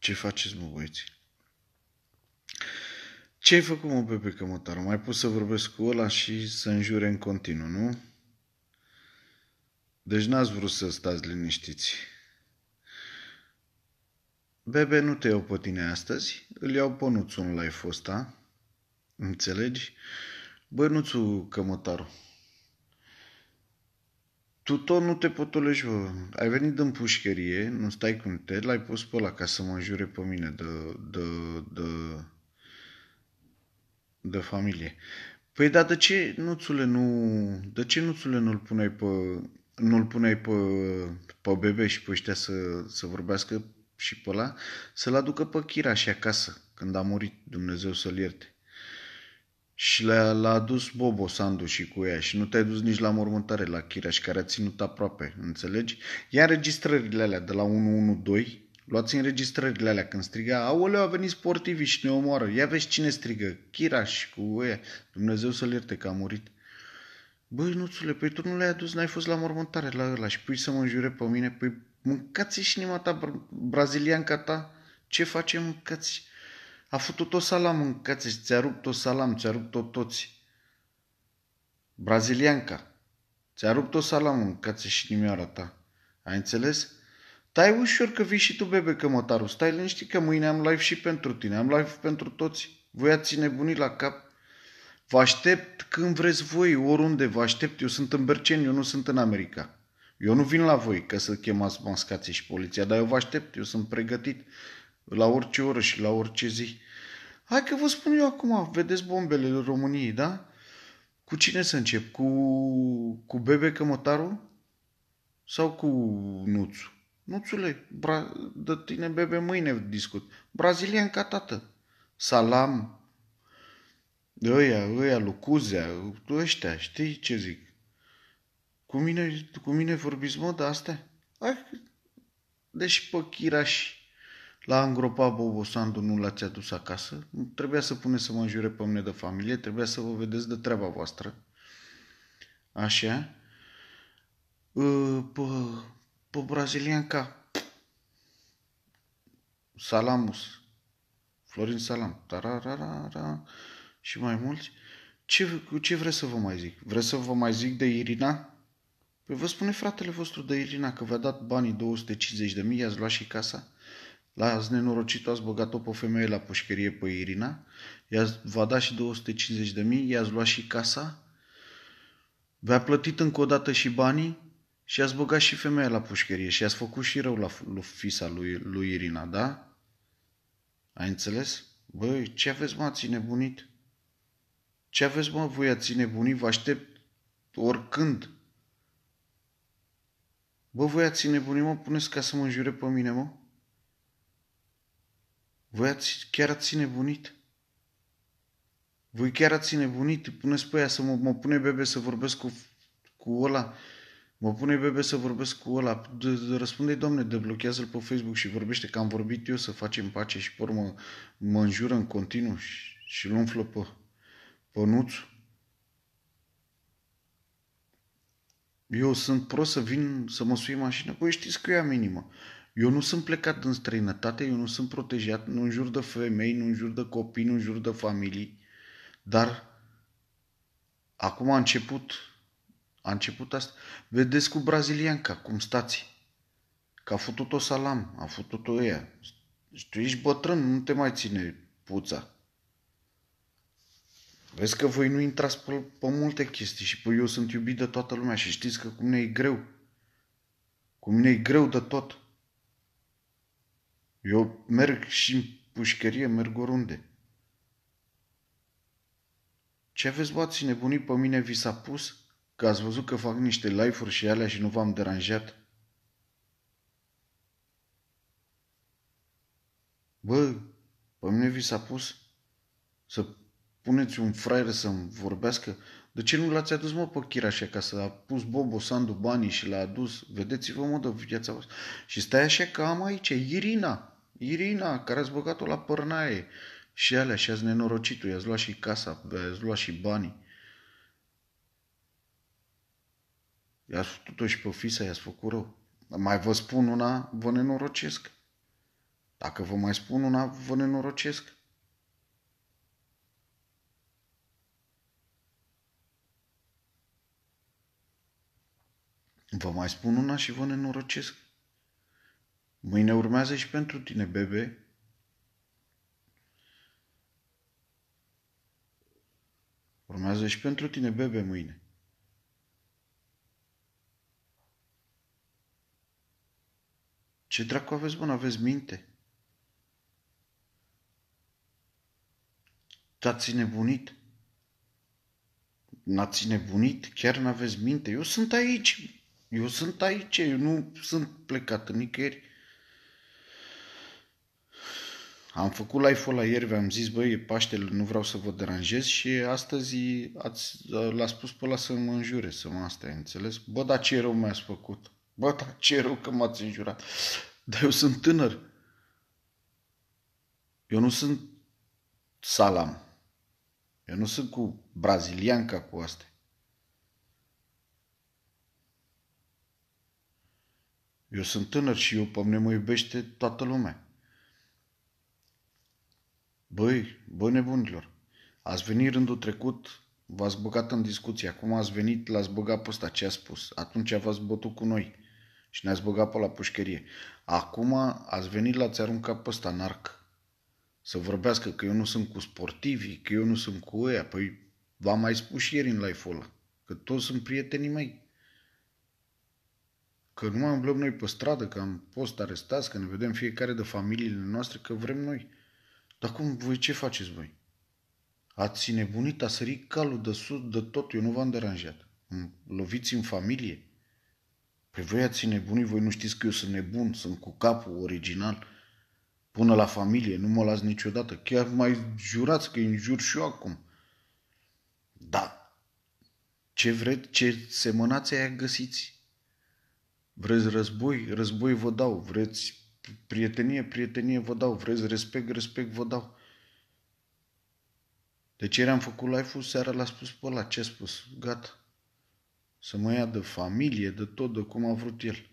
Ce faceți, mă, băieți? Ce ai făcut, mă, Pepe Cămătaru? Mai pus să vorbesc cu ăla și să înjure în continuu, nu? Deci n-ați vrut să stați liniștiți. Bebe, nu te iau pe tine astăzi, îl iau pe ăla în fost, a? Înțelegi? Băi, Nuțu Cămătaru, tu tot nu te potolești, bă. Ai venit din pușcărie, nu stai cu te, l-ai pus pe ăla ca să mă înjure pe mine de, de, de, de familie. Păi da, de ce nuțule nu, de ce nuțule nu-l puneai pe, nu-l puneai pe, pe bebe și pe ăștia să, să vorbească și pe ăla, să-l aducă pe Chira și acasă, când a murit, Dumnezeu să-l ierte și l-a, l-a adus Bobo Sandu și cu ea și nu te-ai dus nici la mormântare la Chiraș care a ținut aproape, înțelegi? Ia înregistrările alea de la 112, luați înregistrările alea când striga, aoleu, a venit sportivi și ne omoară, ia vezi cine strigă, Chiraș cu ea, Dumnezeu să-l ierte că a murit. Băi, nuțule, păi tu nu le-ai adus, n-ai fost la mormântare la ăla și pui să mă înjure pe mine, păi mâncați și inima ta, brazilianca ta, ce face mâncați? A făcut tot salam în cățe și ți-a rupt tot salam, ți-a rupt tot toți. Brazilianca, ți-a rupt tot salam în cățe și nimioara ta. Ai înțeles? Tai ușor că vii și tu, bebe, că mătaru. Stai liniștit că mâine am live și pentru tine. Am live pentru toți. Voi ați nebunit la cap. Vă aștept când vreți voi, oriunde vă aștept. Eu sunt în Berceni, eu nu sunt în America. Eu nu vin la voi ca să chemați mascații și poliția, dar eu vă aștept, eu sunt pregătit la orice oră și la orice zi. Hai că vă spun eu acum, vedeți bombele României, da? Cu cine să încep? Cu, cu Bebe Cămătaru? Sau cu Nuțu? Nuțule, bra- de tine Bebe mâine discut. Brazilian ca tată. Salam. Ăia, ăia, Lucuzea, ăștia, știi ce zic? Cu mine, cu mine vorbiți, mă, de astea? Hai, deci pe Chirași L-a îngropat Bobosandu, nu l-ați adus acasă. Trebuia să pune să mă înjure pe mine de familie, trebuia să vă vedeți de treaba voastră. Așa. Ă, pe, pe brazilianca. Salamus. Florin Salam. Tararara. Și mai mulți. Ce, ce vreți să vă mai zic? Vreți să vă mai zic de Irina? Păi vă spune fratele vostru de Irina că v-a dat banii 250 de mii, i-ați luat și casa? La ați nenorocit, ați băgat-o pe femeie la pușcărie pe Irina, i a va da și 250 de mii, i-ați luat și casa, v-a plătit încă o dată și banii și ați băgat și femeia la pușcărie și ați făcut și rău la, la fisa lui, lui Irina, da? Ai înțeles? Băi, ce aveți mă, ați nebunit? Ce aveți mă, voi ați nebunit? Vă aștept oricând. Bă, voi ați nebunit, mă, puneți ca să mă înjure pe mine, mă? Voi ați, chiar ați nebunit? Voi chiar ați nebunit? Puneți pe aia să mă, mă pune bebe să vorbesc cu, cu ăla. Mă pune bebe să vorbesc cu ăla. Răspunde, domne, deblochează-l pe Facebook și vorbește că am vorbit eu să facem pace și pe urmă mă înjură în continuu și, și îl umflă pe, pe nuțul. Eu sunt prost să vin să mă sui mașină. Păi știți că eu am inimă. Eu nu sunt plecat în străinătate, eu nu sunt protejat, nu în jur de femei, nu în jur de copii, nu în jur de familii, dar acum a început, a început asta. Vedeți cu brazilianca, cum stați, că a făcut-o salam, a făcut-o ea. Tu ești bătrân, nu te mai ține puța. Vezi că voi nu intrați pe, pe multe chestii și pe eu sunt iubit de toată lumea și știți că cu mine e greu. Cu mine e greu de tot. Eu merg și în pușcărie, merg oriunde. Ce aveți, bați nebunii pe mine vi s-a pus? Că ați văzut că fac niște live-uri și alea și nu v-am deranjat? Bă, pe mine vi s-a pus să puneți un fraier să-mi vorbească? De ce nu l-ați adus, mă, pe Chiraș ca să a pus Bobo Sandu banii și l-a adus? Vedeți-vă, mă, de viața voastră. Și stai așa că am aici, Irina, Irina, care ați băgat-o la părnaie. Și alea, și ați nenorocitul, i-ați luat și casa, i-ați luat și banii. I-ați făcut-o și pe fisa, i-ați făcut rău. Mai vă spun una, vă nenorocesc. Dacă vă mai spun una, vă nenorocesc. Vă mai spun una și vă nenorocesc. Mâine urmează și pentru tine, bebe. Urmează și pentru tine, bebe, mâine. Ce dracu aveți bun, aveți minte? Tați nebunit. N-ați nebunit, chiar n-aveți minte. Eu sunt aici. Eu sunt aici, eu nu sunt plecat nicăieri. Am făcut live-ul la ieri, v-am zis, băi, e Paștele, nu vreau să vă deranjez și astăzi ați, l-a spus pe ăla să mă înjure, să mă astea, înțeles? Bă, dar ce rău mi-ați făcut? Bă, dar ce rău că m-ați înjurat. Dar eu sunt tânăr. Eu nu sunt salam. Eu nu sunt cu brazilianca cu astea. Eu sunt tânăr și eu pe mine mă iubește toată lumea. Băi, băi nebunilor, ați venit rândul trecut, v-ați băgat în discuție, acum ați venit, l-ați băgat pe ăsta, ce a spus? Atunci v-ați bătut cu noi și ne-ați băgat pe la pușcherie. Acum ați venit, l-ați aruncat pe ăsta în arc. Să vorbească că eu nu sunt cu sportivii, că eu nu sunt cu ăia. Păi v-am mai spus și ieri în live-ul ăla, că toți sunt prietenii mei. Că nu mai umblăm noi pe stradă, că am fost arestați, că ne vedem fiecare de familiile noastre, că vrem noi. Dar cum voi, ce faceți voi? Ați nebunit, a sărit calul de sus de tot, eu nu v-am deranjat. Loviți în familie? Păi voi ați nebunit, voi nu știți că eu sunt nebun, sunt cu capul original, până la familie, nu mă las niciodată. Chiar mai jurați că înjur și eu acum. Da. Ce vreți, ce semănați aia găsiți? Vreți război? Război vă dau. Vreți Prietenie, prietenie vă dau. Vreți respect, respect vă dau. Deci ieri am făcut live-ul, seara l-a spus pe ăla. Ce a spus? Gata. Să mă ia de familie, de tot, de cum a vrut el.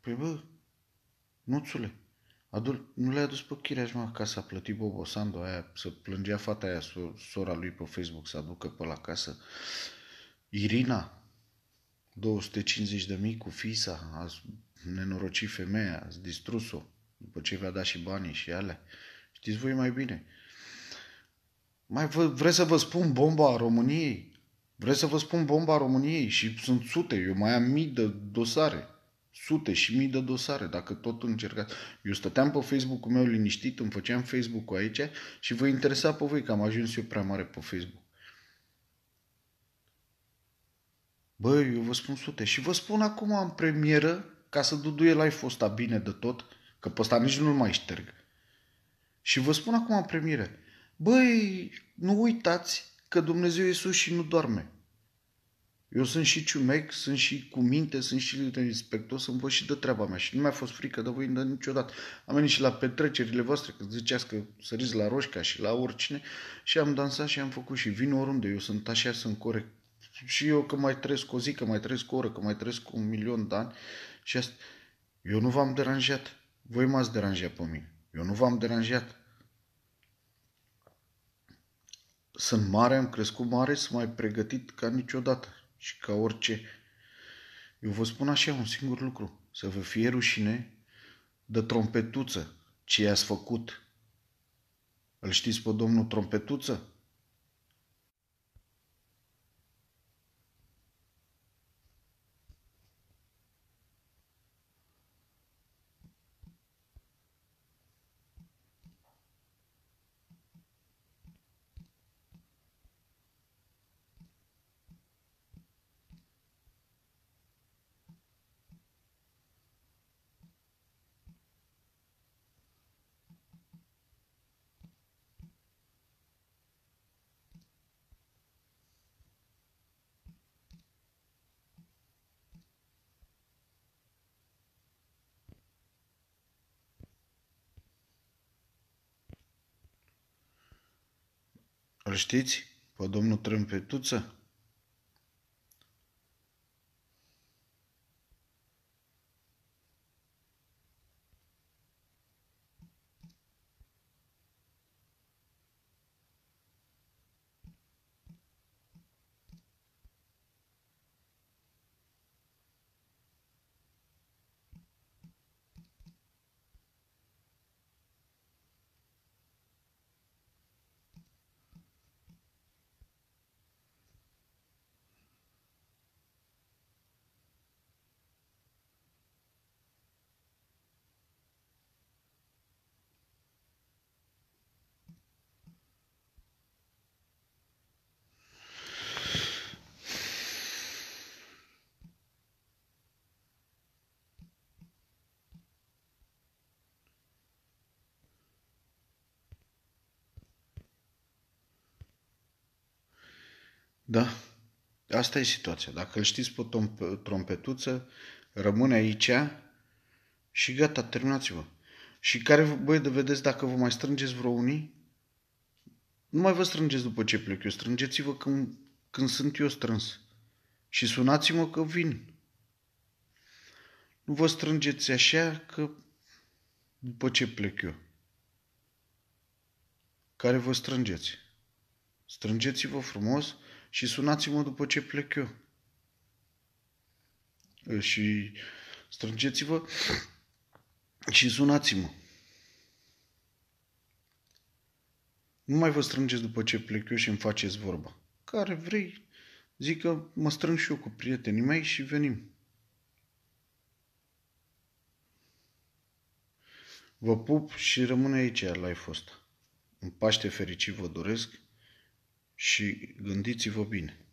Păi bă, nuțule, adul, nu le-a dus pe Chiriaș, mă, ca să a plătit Bobosando aia, să plângea fata aia, sora lui pe Facebook, să aducă pe la casă. Irina, 250 de mii cu fisa, a nenorocit femeia, ați distrus-o, după ce vi a dat și banii și alea. Știți voi mai bine. Mai v- vreți să vă spun bomba României? Vreți să vă spun bomba României? Și sunt sute, eu mai am mii de dosare. Sute și mii de dosare, dacă tot încercați. Eu stăteam pe Facebook-ul meu liniștit, îmi făceam Facebook-ul aici și vă interesa pe voi că am ajuns eu prea mare pe Facebook. Băi, eu vă spun sute și vă spun acum în premieră ca să duduie life-ul ăsta bine de tot, că pe ăsta nici nu-l mai șterg. Și vă spun acum în premiere, băi, nu uitați că Dumnezeu e sus și nu doarme. Eu sunt și ciumec, sunt și cu minte, sunt și respectos, sunt văd și de treaba mea și nu mi-a fost frică de voi niciodată. Am venit și la petrecerile voastre, că ziceați că săriți la roșca și la oricine și am dansat și am făcut și vin oriunde, eu sunt așa, sunt corect. Și eu că mai trăiesc o zi, că mai trăiesc o oră, că mai trăiesc un milion de ani, și asta, eu nu v-am deranjat. Voi m-ați deranjat pe mine. Eu nu v-am deranjat. Sunt mare, am crescut mare, sunt mai pregătit ca niciodată și ca orice. Eu vă spun așa un singur lucru. Să vă fie rușine de trompetuță ce i-ați făcut. Îl știți pe domnul trompetuță? știți? Pe domnul Trâmpetuță? Da, asta e situația. Dacă îl știți pe trompetuță, rămâne aici și gata, terminați-vă. Și care, băi, de vedeți dacă vă mai strângeți vreo unii, nu mai vă strângeți după ce plec eu, strângeți-vă când, când sunt eu strâns. Și sunați-mă că vin. Nu vă strângeți așa că după ce plec eu. Care vă strângeți? Strângeți-vă frumos și sunați-mă după ce plec eu. Și strângeți-vă și sunați-mă. Nu mai vă strângeți după ce plec eu și îmi faceți vorba. Care vrei, zic că mă strâng și eu cu prietenii mei și venim. Vă pup și rămâne aici la ai fost. În Paște fericit vă doresc și gândiți-vă bine.